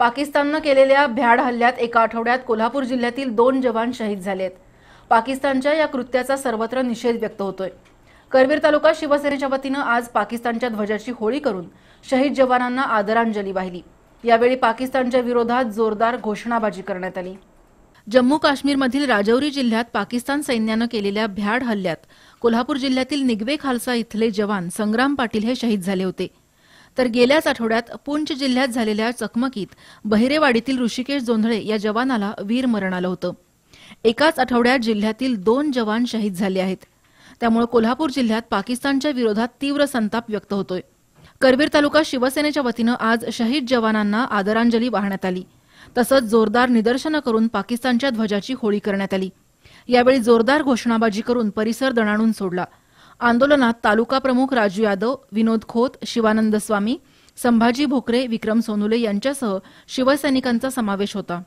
पाकिस्ताननं केलेल्या भ्याड हल्ल्यात एका आठवड्यात कोल्हापूर जिल्ह्यातील दोन जवान शहीद आहेत पाकिस्तानच्या या कृत्याचा सर्वत्र निषेध व्यक्त होतोय करवीर तालुका शिवसेनेच्या वतीनं आज पाकिस्तानच्या ध्वजाची होळी करून शहीद जवानांना आदरांजली वाहिली यावेळी पाकिस्तानच्या विरोधात जोरदार घोषणाबाजी करण्यात आली जम्मू काश्मीरमधील राजौरी जिल्ह्यात पाकिस्तान सैन्यानं केलेल्या भ्याड हल्ल्यात कोल्हापूर जिल्ह्यातील निगवे खालसा इथले जवान संग्राम पाटील हे शहीद झाले होते तर गेल्याच आठवड्यात पुंछ जिल्ह्यात झालेल्या चकमकीत बहिरेवाडीतील ऋषिकेश जोंधळे या जवानाला वीर मरण आलं होतं एकाच आठवड्यात जिल्ह्यातील दोन जवान शहीद झाले आहेत त्यामुळे कोल्हापूर जिल्ह्यात पाकिस्तानच्या विरोधात तीव्र संताप व्यक्त होतोय करवीर तालुका शिवसेनेच्या वतीनं आज शहीद जवानांना आदरांजली वाहण्यात आली तसंच जोरदार निदर्शनं करून पाकिस्तानच्या ध्वजाची होळी करण्यात आली यावेळी जोरदार घोषणाबाजी करून परिसर दणाणून सोडला आंदोलनात तालुका प्रमुख राजू यादव विनोद खोत शिवानंद स्वामी संभाजी भोकरे विक्रम सोनुले यांच्यासह शिवसैनिकांचा समावेश होता